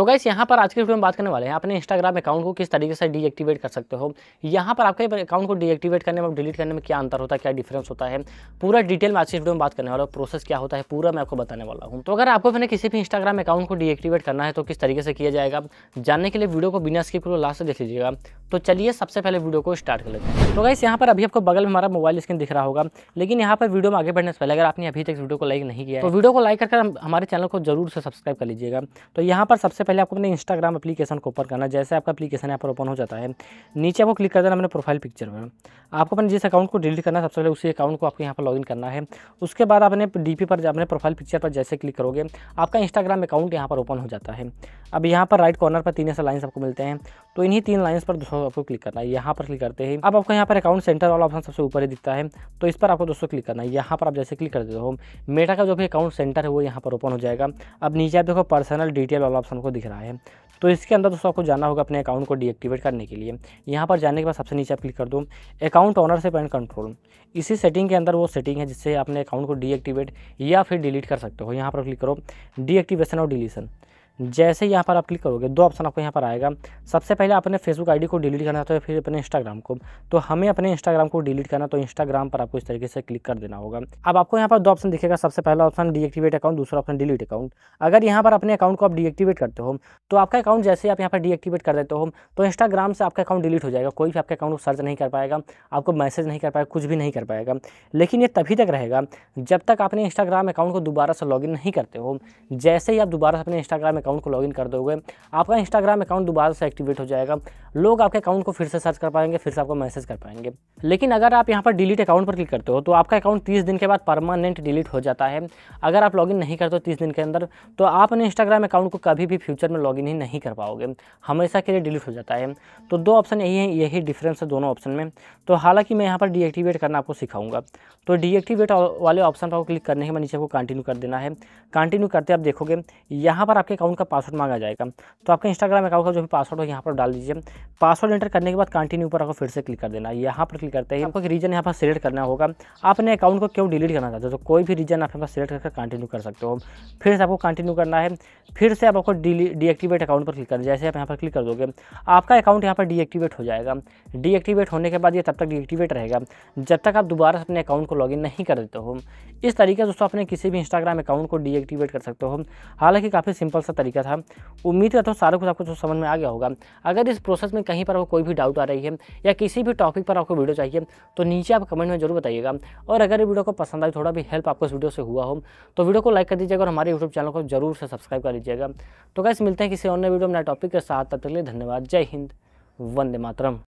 तो गाइस यहाँ पर आज के वीडियो में बात करने वाले हैं अपने इंस्टाग्राम अकाउंट को किस तरीके से डीएक्टिवेट कर सकते हो यहाँ पर आपके अकाउंट को डीएक्टिवेट करने में डिलीट करने में क्या अंतर होता है क्या डिफरेंस होता है पूरा डिटेल में आज के वीडियो में बात करने वाला हूँ प्रोसेस क्या होता है पूरा मैं आपको बताने वाला हूँ तो अगर आपको मैंने किसी भी इंस्टाग्राम अकाउंट को डीएक्टिवेट करना है तो किस तरीके से किया जाएगा जानने के लिए वीडियो को बिना स्किप करो लास्ट देख लीजिएगा तो चलिए सबसे पहले वीडियो को स्टार्ट कर लेते हैं तो गाइस यहाँ पर अभी आपको बगल में हमारा मोबाइल स्क्रीन दिख रहा होगा लेकिन यहाँ पर वीडियो में आगे बढ़ने से पहले अगर आपने अभी तक वीडियो को लाइक नहीं किया तो वीडियो को लाइक कर हमारे चैनल को जरूर से सब्सक्राइब कर लीजिएगा तो यहाँ पर सबसे पहले आपको अपने इंस्टाग्राम अपलीकेशन को ओपन करना जैसे आपका अपलीकेशन यहाँ पर ओपन हो जाता है नीचे आपको क्लिक कर देना अपने प्रोफाइल पिक्चर पर आपको अपने जिस अकाउंट को डिलीट करना है सबसे पहले उसी अकाउंट को आपको यहाँ पर लॉगिन करना है उसके बाद अपने डी पर अपने प्रोफाइल पिक्चर पर जैसे क्लिक करोगे आपका इंस्टाग्राम अकाउंट यहाँ पर ओपन हो जाता है अब यहाँ पर राइट कॉर्नर पर तीन ऐसे लाइन्स आपको मिलते हैं तो इन्हीं तीन लाइन्स पर दोस्तों आपको क्लिक करना है यहाँ पर क्लिक करते ही अब आपको यहाँ पर अकाउंट सेंटर वाला ऑप्शन सबसे ऊपर ही दिखता है तो इस पर आपको दोस्तों क्लिक करना है यहाँ पर आप जैसे क्लिक कर देते हो मेटा का जो भी अकाउंट सेंटर है वो यहाँ पर ओपन हो जाएगा अब नीचे आप देखो पर्सनल डिटेल वाला ऑप्शन को दिख रहा है तो इसके अंदर दोस्तों आपको जाना होगा अपने अकाउंट को डीएक्टिवेट करने के लिए यहाँ पर जाने के बाद सबसे नीचे आप क्लिक कर दो अकाउंट ऑनर से एंड कंट्रोल इसी सेटिंग के अंदर वो सेटिंग है जिससे अपने अकाउंट को डीएक्टिवेट या फिर डिलीट कर सकते हो यहाँ पर क्लिक करो डीएक्टिवेशन और डिलीशन जैसे यहाँ पर आप क्लिक करोगे दो ऑप्शन आपको यहाँ पर आएगा सबसे पहले आपने फेसबुक आईडी को डिलीट करना होता है तो फिर अपने इंस्टाग्राम को तो हमें अपने इंस्टाग्राम को डिलीट करना तो इंस्टाग्राम पर आपको इस तरीके से क्लिक कर देना होगा अब आपको यहाँ पर दो ऑप्शन दिखेगा सबसे पहला ऑप्शन डीएक्टिवेट अकाउंट दूसरा ऑप्शन डिलीट अकाउंट अगर यहाँ पर अपने अकाउंट को आप डीएक्टिवेट करते हो तो आपका अकाउंट जैसे आप यहाँ पर डीएक्टिवेट कर देते हो तो इंस्टाग्राम से आपका अकाउंट डिलीट हो जाएगा कोई भी आपके अकाउंट को सर्च नहीं कर पाएगा आपको मैसेज नहीं कर पाएगा कुछ भी नहीं कर पाएगा लेकिन ये तभी तक रहेगा जब तक आपने इंस्टाग्राम अकाउंट को दोबारा से इन नहीं करते हो जैसे ही आप दोबारा अपने इंस्टाग्राम अकाउंट अकाउंट को लॉगिन कर दोगे आपका इंस्टाग्राम अकाउंट दोबारा से एक्टिवेट हो जाएगा लोग आपके अकाउंट को फिर से सर्च कर पाएंगे फिर से आपको मैसेज कर पाएंगे लेकिन अगर आप यहाँ पर डिलीट अकाउंट पर क्लिक करते हो तो आपका अकाउंट तीस दिन के बाद परमानेंट डिलीट हो जाता है अगर आप लॉगिन नहीं करते हो तीस दिन के अंदर तो आप अपने इंस्टाग्राम अकाउंट को कभी भी फ्यूचर में लॉगिन ही नहीं कर पाओगे हमेशा के लिए डिलीट हो जाता है तो दो ऑप्शन यही है यही डिफरेंस है दोनों ऑप्शन में तो हालांकि मैं यहाँ पर डीएक्टिवेट करना आपको सिखाऊंगा तो डीएक्टिवेट वाले ऑप्शन पर क्लिक करने के बाद नीचे को कंटिन्यू कर देना है कंटिन्यू करते आप देखोगे यहाँ पर आपके अकाउंट अकाउंट का पासवर्ड मांगा जाएगा तो आपके इंस्टाग्राम अकाउंट का जो भी पासवर्ड हो यहाँ पर डाल दीजिए पासवर्ड एंटर करने के बाद कंटिन्यू पर आपको फिर से क्लिक कर देना यहाँ पर क्लिक करते ही आपको रीजन यहाँ पर सिलेक्ट करना होगा आपने अकाउंट को क्यों डिलीट करना चाहते हो तो कोई भी रीजन आप यहाँ पर सिलेक्ट करके कंटिन्यू कर सकते हो फिर से आपको कंटिन्यू करना है फिर से आप आपको डीएक्टिवेट अकाउंट पर क्लिक करना जैसे आप यहाँ पर क्लिक कर दोगे आपका अकाउंट यहाँ पर डीएक्टिवेट हो जाएगा डीएक्टिवेट होने के बाद ये तब तक डीएक्टिवेट रहेगा जब तक आप दोबारा अपने अकाउंट को लॉगिन नहीं कर देते हो इस तरीके से दोस्तों अपने किसी भी इंस्टाग्राम अकाउंट को डीएक्टिवेट कर सकते हो हालांकि काफ़ी सिंपल सा तरीका था उम्मीद करता हूँ सारा कुछ आपको समझ में आ गया होगा अगर इस प्रोसेस में कहीं पर आपको कोई भी डाउट आ रही है या किसी भी टॉपिक पर आपको वीडियो चाहिए तो नीचे आप कमेंट में जरूर बताइएगा और अगर ये वीडियो को पसंद आए थोड़ा भी हेल्प आपको इस वीडियो से हुआ हो तो वीडियो को लाइक कर दीजिएगा और हमारे यूट्यूब चैनल को जरूर से सब्सक्राइब कर लीजिएगा तो कैसे मिलते हैं किसी और नए वीडियो में नए टॉपिक के साथ तब तक लिए धन्यवाद जय हिंद वंदे मातरम